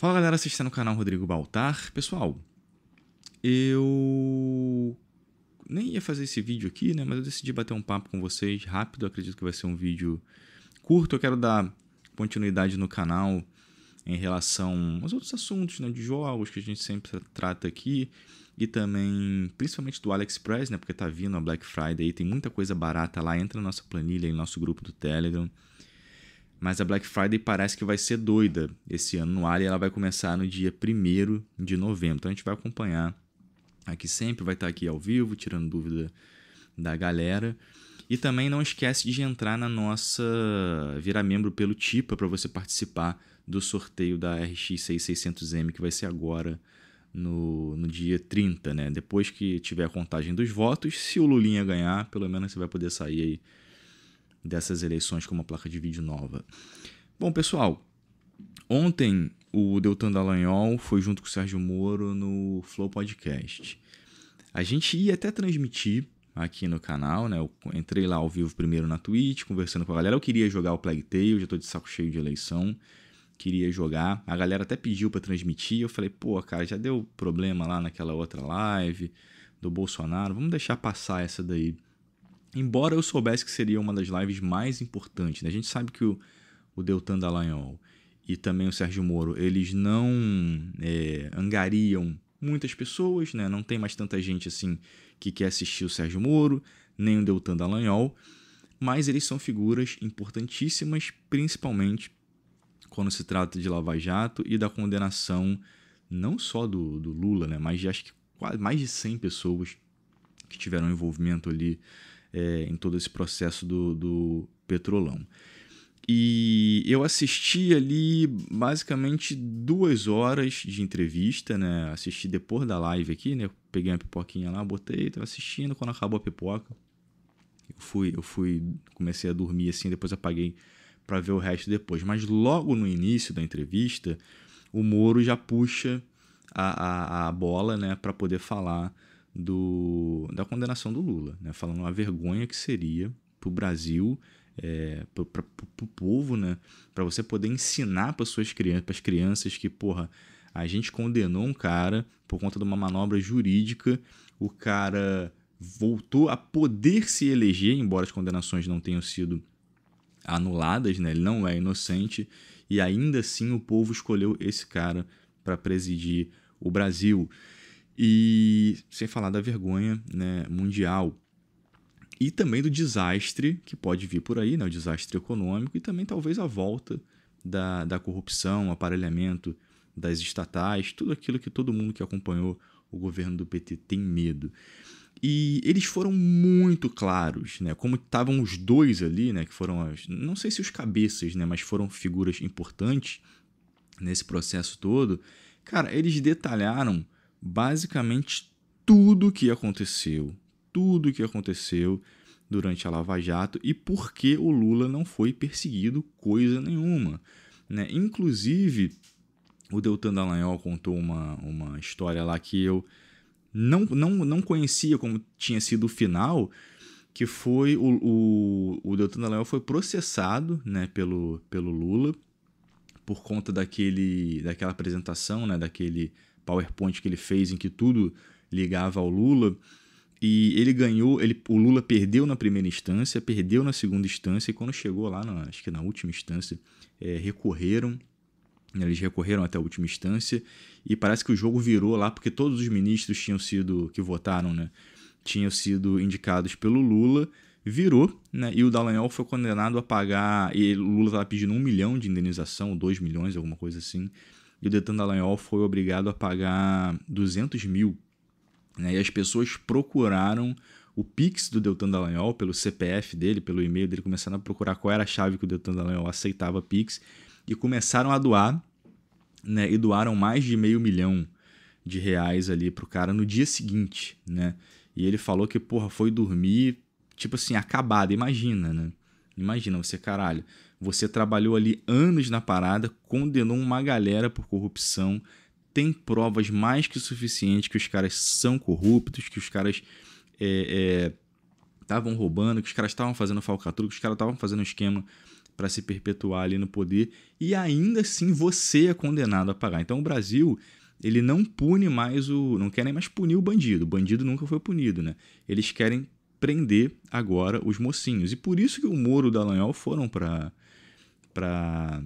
Fala galera, se está no canal Rodrigo Baltar. Pessoal, eu nem ia fazer esse vídeo aqui, né? Mas eu decidi bater um papo com vocês rápido. acredito que vai ser um vídeo curto. Eu quero dar continuidade no canal em relação aos outros assuntos, né? De jogos que a gente sempre trata aqui. E também, principalmente do AliExpress, né? Porque tá vindo a Black Friday, tem muita coisa barata lá. Entra na nossa planilha, em nosso grupo do Telegram. Mas a Black Friday parece que vai ser doida esse ano no Alien. Ela vai começar no dia 1 de novembro. Então a gente vai acompanhar aqui sempre, vai estar aqui ao vivo, tirando dúvida da galera. E também não esquece de entrar na nossa. virar membro pelo TIPA para você participar do sorteio da RX6600M que vai ser agora no, no dia 30, né? Depois que tiver a contagem dos votos, se o Lulinha ganhar, pelo menos você vai poder sair aí dessas eleições com uma placa de vídeo nova. Bom, pessoal, ontem o Deltan Dallagnol foi junto com o Sérgio Moro no Flow Podcast. A gente ia até transmitir aqui no canal, né? Eu entrei lá ao vivo primeiro na Twitch, conversando com a galera. Eu queria jogar o Plague Tale, já tô de saco cheio de eleição. Queria jogar. A galera até pediu para transmitir. Eu falei, pô, cara, já deu problema lá naquela outra live do Bolsonaro. Vamos deixar passar essa daí. Embora eu soubesse que seria uma das lives mais importantes, né? a gente sabe que o, o Deltan Dallagnol e também o Sérgio Moro, eles não é, angariam muitas pessoas, né? não tem mais tanta gente assim que quer assistir o Sérgio Moro, nem o Deltan Dallagnol, mas eles são figuras importantíssimas, principalmente quando se trata de Lava Jato e da condenação não só do, do Lula, né? mas de acho que quase, mais de 100 pessoas que tiveram envolvimento ali é, em todo esse processo do, do Petrolão. E eu assisti ali basicamente duas horas de entrevista, né? Assisti depois da live aqui, né? Peguei uma pipoquinha lá, botei, estava assistindo. Quando acabou a pipoca, eu fui, eu fui, comecei a dormir assim, depois apaguei para ver o resto depois. Mas logo no início da entrevista, o Moro já puxa a, a, a bola, né, para poder falar do, da condenação do Lula, né? falando a vergonha que seria para o Brasil, é, para o povo, né? para você poder ensinar para suas crianças, para as crianças que, porra, a gente condenou um cara por conta de uma manobra jurídica, o cara voltou a poder se eleger, embora as condenações não tenham sido anuladas, né? ele não é inocente, e ainda assim o povo escolheu esse cara para presidir o Brasil. E sem falar da vergonha né, mundial. E também do desastre que pode vir por aí, né, o desastre econômico, e também talvez a volta da, da corrupção, aparelhamento das estatais, tudo aquilo que todo mundo que acompanhou o governo do PT tem medo. E eles foram muito claros, né? Como estavam os dois ali, né? Que foram as, não sei se os cabeças, né? Mas foram figuras importantes nesse processo todo. Cara, eles detalharam basicamente tudo o que aconteceu, tudo o que aconteceu durante a Lava Jato e por que o Lula não foi perseguido coisa nenhuma. Né? Inclusive, o Deltan Dallagnol contou uma, uma história lá que eu não, não, não conhecia como tinha sido o final, que foi o, o, o Deltan Dallagnol foi processado né, pelo, pelo Lula por conta daquele, daquela apresentação, né, daquele PowerPoint que ele fez em que tudo ligava ao Lula. E ele ganhou, ele, o Lula perdeu na primeira instância, perdeu na segunda instância, e quando chegou lá, na, acho que na última instância, é, recorreram. Né, eles recorreram até a última instância e parece que o jogo virou lá porque todos os ministros tinham sido que votaram, né, tinham sido indicados pelo Lula, virou, né, e o Dallagnol foi condenado a pagar e o Lula estava pedindo um milhão de indenização, ou dois milhões, alguma coisa assim, e o Detan Dallagnol foi obrigado a pagar 200 mil. Né? E as pessoas procuraram o Pix do Deltan Dallagnol, pelo CPF dele, pelo e-mail dele, começaram a procurar qual era a chave que o Deltan Dallagnol aceitava Pix e começaram a doar, né? E doaram mais de meio milhão de reais ali pro cara no dia seguinte, né? E ele falou que, porra, foi dormir, tipo assim, acabado, imagina, né? Imagina você, caralho. Você trabalhou ali anos na parada, condenou uma galera por corrupção, tem provas mais que suficientes que os caras são corruptos, que os caras estavam é, é, roubando, que os caras estavam fazendo falcatrua, que os caras estavam fazendo um esquema para se perpetuar ali no poder, e ainda assim você é condenado a pagar. Então o Brasil ele não pune mais o. não querem mais punir o bandido. O bandido nunca foi punido, né? Eles querem prender agora os mocinhos. E por isso que o Moro e o Dallagnol foram para para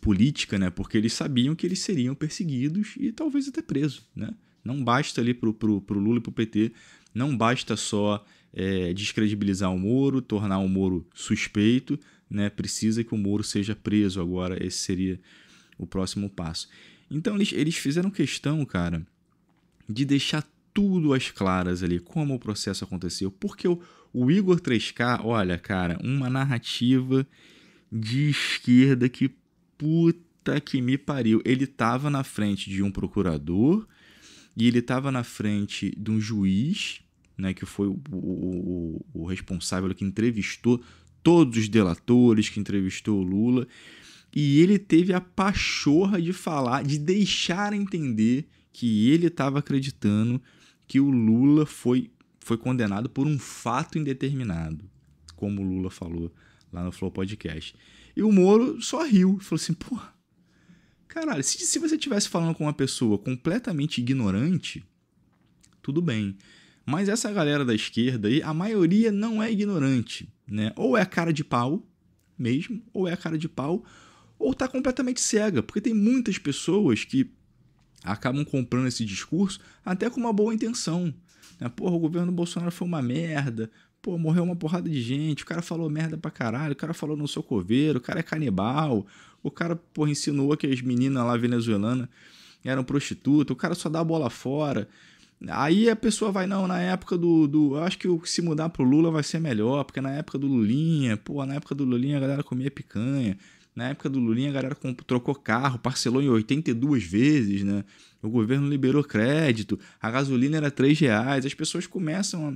política, né? Porque eles sabiam que eles seriam perseguidos e talvez até presos, né? Não basta ali pro, pro, pro Lula e pro PT, não basta só é, descredibilizar o Moro, tornar o Moro suspeito, né? Precisa que o Moro seja preso agora, esse seria o próximo passo. Então eles, eles fizeram questão, cara, de deixar tudo às claras ali, como o processo aconteceu. Porque o, o Igor 3K, olha, cara, uma narrativa de esquerda que puta que me pariu. Ele tava na frente de um procurador e ele tava na frente de um juiz, né, que foi o, o, o responsável que entrevistou todos os delatores, que entrevistou o Lula. E ele teve a pachorra de falar, de deixar entender que ele estava acreditando que o Lula foi, foi condenado por um fato indeterminado, como o Lula falou lá no Flow Podcast. E o Moro só riu, falou assim, pô, caralho, se, se você estivesse falando com uma pessoa completamente ignorante, tudo bem. Mas essa galera da esquerda aí, a maioria não é ignorante, né? Ou é cara de pau mesmo, ou é cara de pau, ou tá completamente cega, porque tem muitas pessoas que acabam comprando esse discurso até com uma boa intenção. Né? Porra, o governo Bolsonaro foi uma merda, Pô, morreu uma porrada de gente, o cara falou merda pra caralho, o cara falou não sou coveiro, o cara é canibal, o cara, porra, insinuou que as meninas lá venezuelanas eram prostitutas, o cara só dá a bola fora. Aí a pessoa vai, não, na época do. do eu acho que se mudar pro Lula vai ser melhor, porque na época do Lulinha, pô, na época do Lulinha a galera comia picanha. Na época do Lulinha a galera trocou carro, parcelou em 82 vezes, né? O governo liberou crédito, a gasolina era 3 reais, as pessoas começam a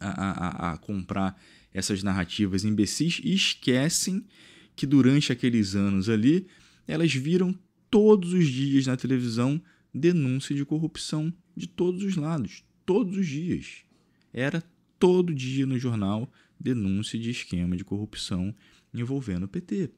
a, a, a comprar essas narrativas imbecis e esquecem que durante aqueles anos ali elas viram todos os dias na televisão denúncia de corrupção de todos os lados, todos os dias. Era todo dia no jornal denúncia de esquema de corrupção envolvendo o PT.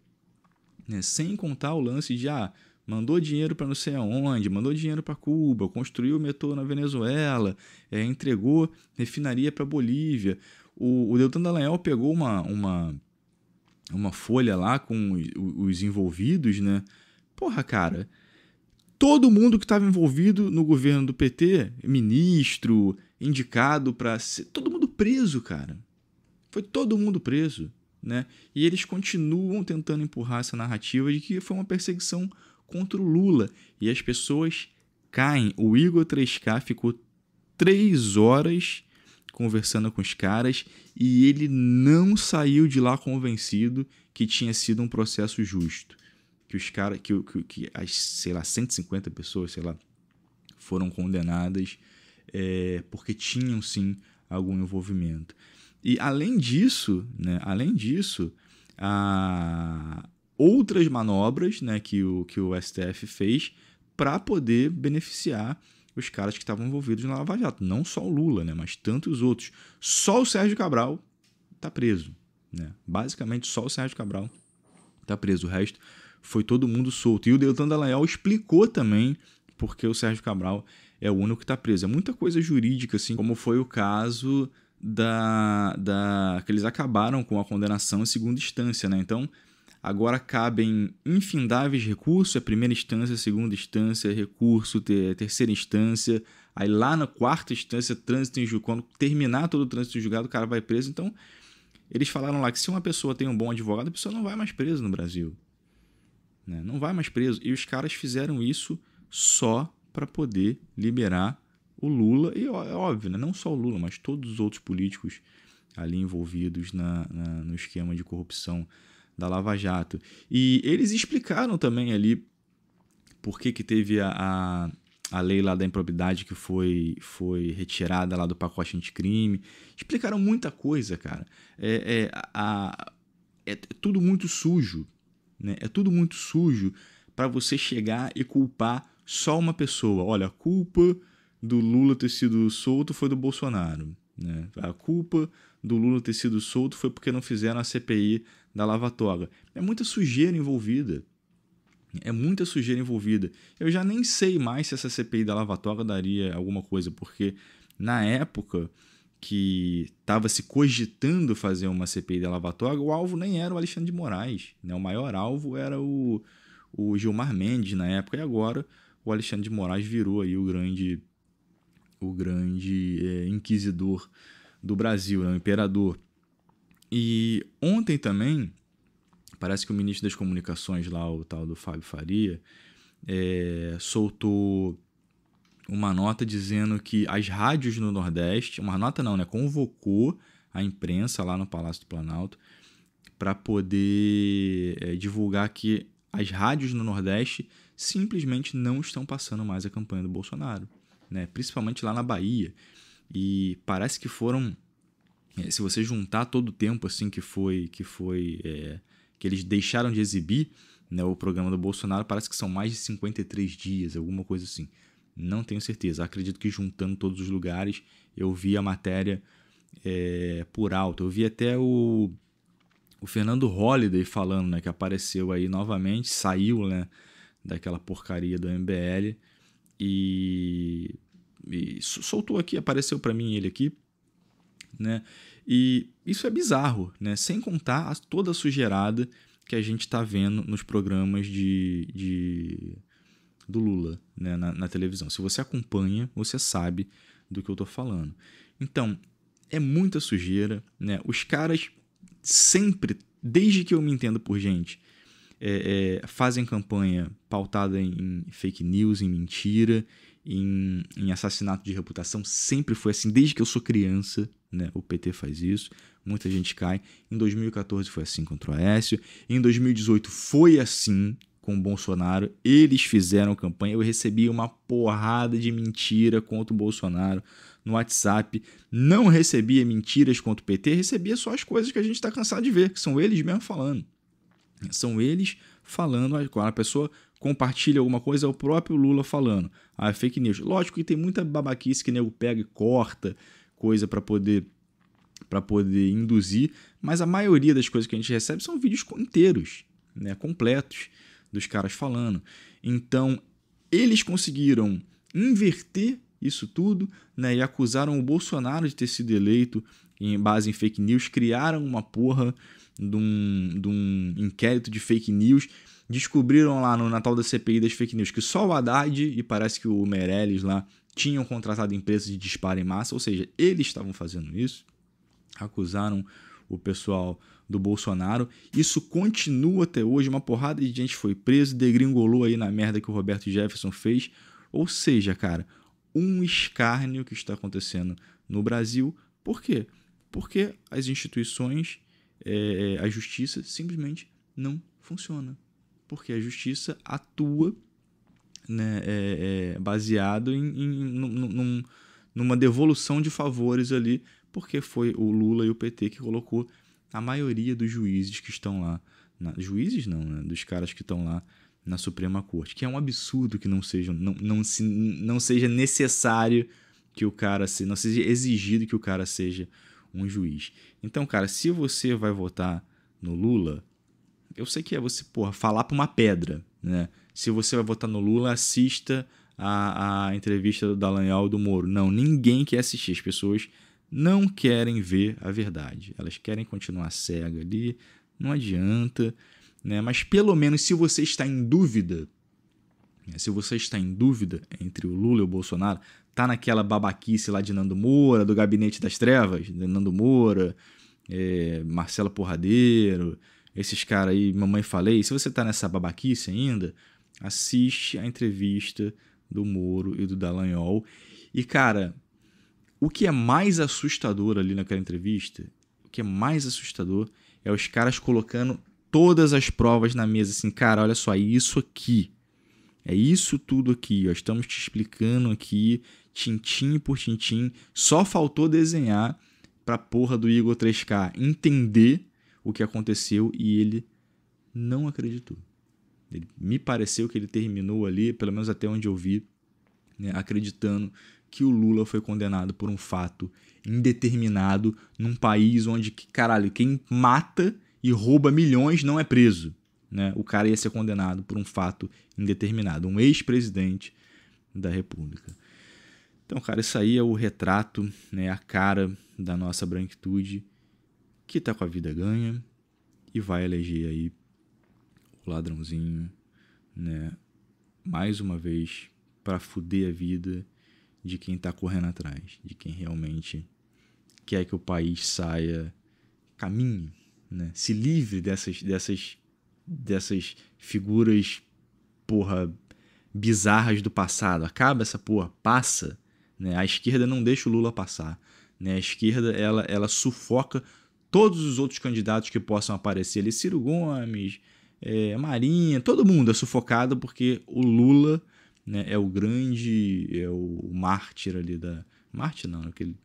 Né? Sem contar o lance de ah, mandou dinheiro para não sei aonde, mandou dinheiro para Cuba, construiu metrô na Venezuela, é, entregou refinaria para Bolívia. O, o Deltan Dallagnol pegou uma, uma, uma folha lá com os, os envolvidos, né? Porra, cara, todo mundo que estava envolvido no governo do PT, ministro, indicado para ser, todo mundo preso, cara. Foi todo mundo preso. Né? E eles continuam tentando empurrar essa narrativa de que foi uma perseguição contra o Lula e as pessoas caem. O Igor 3K ficou três horas conversando com os caras e ele não saiu de lá convencido que tinha sido um processo justo. Que os caras, que, que, que, as, sei lá, 150 pessoas, sei lá, foram condenadas é, porque tinham sim algum envolvimento. E além disso, né, além disso, a, outras manobras né, que, o, que o STF fez para poder beneficiar os caras que estavam envolvidos na Lava Jato. Não só o Lula, né, mas tantos outros. Só o Sérgio Cabral está preso. Né? Basicamente, só o Sérgio Cabral está preso. O resto foi todo mundo solto. E o Deltan Dallagnol explicou também porque o Sérgio Cabral é o único que está preso. É muita coisa jurídica, assim, como foi o caso da, da que eles acabaram com a condenação em segunda instância, né? Então, Agora cabem infindáveis recursos, a é primeira instância, a segunda instância, recurso, ter, terceira instância. Aí lá na quarta instância, trânsito em julgado. Quando terminar todo o trânsito em julgado, o cara vai preso. Então, eles falaram lá que se uma pessoa tem um bom advogado, a pessoa não vai mais preso no Brasil. Né? Não vai mais preso. E os caras fizeram isso só para poder liberar o Lula. E é óbvio, né? não só o Lula, mas todos os outros políticos ali envolvidos na, na no esquema de corrupção da Lava Jato. E eles explicaram também ali por que, que teve a, a, a lei lá da improbidade que foi, foi retirada lá do pacote anticrime. Explicaram muita coisa, cara. É, é, a, é, é tudo muito sujo. Né? É tudo muito sujo para você chegar e culpar só uma pessoa. Olha, a culpa do Lula ter sido solto foi do Bolsonaro. Né? A culpa do Lula ter sido solto foi porque não fizeram a CPI da lavatória. É muita sujeira envolvida. É muita sujeira envolvida. Eu já nem sei mais se essa CPI da lavatória daria alguma coisa, porque na época que estava se cogitando fazer uma CPI da lavatória, o alvo nem era o Alexandre de Moraes. Né? O maior alvo era o, o Gilmar Mendes na época, e agora o Alexandre de Moraes virou aí o grande, o grande é, inquisidor do Brasil, né? o imperador. E ontem também, parece que o ministro das Comunicações lá, o tal do Fábio Faria, é, soltou uma nota dizendo que as rádios no Nordeste, uma nota não, né? Convocou a imprensa lá no Palácio do Planalto para poder é, divulgar que as rádios no Nordeste simplesmente não estão passando mais a campanha do Bolsonaro, né? Principalmente lá na Bahia. E parece que foram é, se você juntar todo o tempo assim que foi que foi é, que eles deixaram de exibir né, o programa do Bolsonaro, parece que são mais de 53 dias, alguma coisa assim. Não tenho certeza. Acredito que juntando todos os lugares, eu vi a matéria é, por alto. Eu vi até o, o Fernando Holliday falando, né, que apareceu aí novamente, saiu né, daquela porcaria do MBL e, e soltou aqui, apareceu para mim ele aqui, né? E isso é bizarro, né? Sem contar a, toda a sujeirada que a gente está vendo nos programas de, de do Lula né? na, na, televisão. Se você acompanha, você sabe do que eu estou falando. Então, é muita sujeira, né? Os caras sempre, desde que eu me entendo por gente, é, é, fazem campanha pautada em fake news, em mentira, em, em, assassinato de reputação sempre foi assim, desde que eu sou criança, né? O PT faz isso, muita gente cai. Em 2014 foi assim contra o Aécio, em 2018 foi assim com o Bolsonaro, eles fizeram campanha, eu recebi uma porrada de mentira contra o Bolsonaro no WhatsApp, não recebia mentiras contra o PT, recebia só as coisas que a gente está cansado de ver, que são eles mesmo falando. São eles falando, agora a pessoa compartilha alguma coisa, é o próprio Lula falando. Ah, é fake news. Lógico que tem muita babaquice que nego pega e corta coisa para poder para poder induzir, mas a maioria das coisas que a gente recebe são vídeos inteiros, né, completos dos caras falando. Então, eles conseguiram inverter isso tudo, né? E acusaram o Bolsonaro de ter sido eleito em base em fake news, criaram uma porra de um, de um inquérito de fake news, descobriram lá no Natal da CPI das fake news que só o Haddad e parece que o Meirelles lá tinham contratado empresas de disparo em massa, ou seja, eles estavam fazendo isso, acusaram o pessoal do Bolsonaro. Isso continua até hoje, uma porrada de gente foi preso, degringolou aí na merda que o Roberto Jefferson fez. Ou seja, cara, um escárnio que está acontecendo no Brasil. Por quê? Porque as instituições, é, é, a justiça simplesmente não funciona. Porque a justiça atua né, é, é, baseado em, em num, num, numa devolução de favores ali, porque foi o Lula e o PT que colocou a maioria dos juízes que estão lá. Na, juízes não, né, dos caras que estão lá na Suprema Corte, que é um absurdo que não seja, não, não, se, não seja necessário que o cara se, não seja exigido que o cara seja um juiz. Então, cara, se você vai votar no Lula, eu sei que é você, porra, falar para uma pedra, né? Se você vai votar no Lula, assista a, a entrevista do Dallagnol e do Moro. Não, ninguém quer assistir. As pessoas não querem ver a verdade. Elas querem continuar cega ali. Não adianta. Né? Mas pelo menos se você está em dúvida, né? se você está em dúvida entre o Lula e o Bolsonaro, tá naquela babaquice lá de Nando Moura, do Gabinete das Trevas, né? Nando Moura, é, Marcelo Porradeiro, esses caras aí, mamãe falei, se você tá nessa babaquice ainda, assiste a entrevista do Moro e do Dallagnol. E, cara, o que é mais assustador ali naquela entrevista, o que é mais assustador é os caras colocando todas as provas na mesa, assim, cara, olha só, é isso aqui. É isso tudo aqui, ó. Estamos te explicando aqui, tintim por tintim. Só faltou desenhar pra porra do Igor 3K entender o que aconteceu e ele não acreditou. Ele, me pareceu que ele terminou ali, pelo menos até onde eu vi, né, acreditando que o Lula foi condenado por um fato indeterminado num país onde, caralho, quem mata e rouba milhões não é preso. Né? O cara ia ser condenado por um fato indeterminado, um ex-presidente da República. Então, cara, isso aí é o retrato, né, a cara da nossa branquitude que tá com a vida ganha e vai eleger aí o ladrãozinho, né, mais uma vez para fuder a vida de quem tá correndo atrás, de quem realmente quer que o país saia caminho né? Se livre dessas, dessas, dessas figuras, porra, bizarras do passado. Acaba essa porra, passa. Né? A esquerda não deixa o Lula passar. Né? A esquerda ela, ela sufoca todos os outros candidatos que possam aparecer ali. Ciro Gomes, é, Marinha, todo mundo é sufocado porque o Lula né, é o grande, é o mártir ali da. Mártir não, é né, que ele,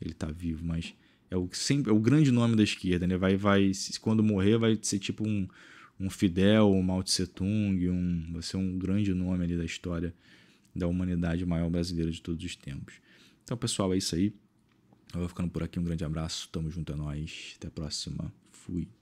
ele tá vivo, mas é o, sempre, é o grande nome da esquerda, né? Vai, vai, quando morrer, vai ser tipo um, um Fidel, um Mao Tse Tung, um, vai ser um grande nome ali da história da humanidade maior brasileira de todos os tempos. Então, pessoal, é isso aí. Eu vou ficando por aqui. Um grande abraço. Tamo junto, é nóis. Até a próxima. Fui.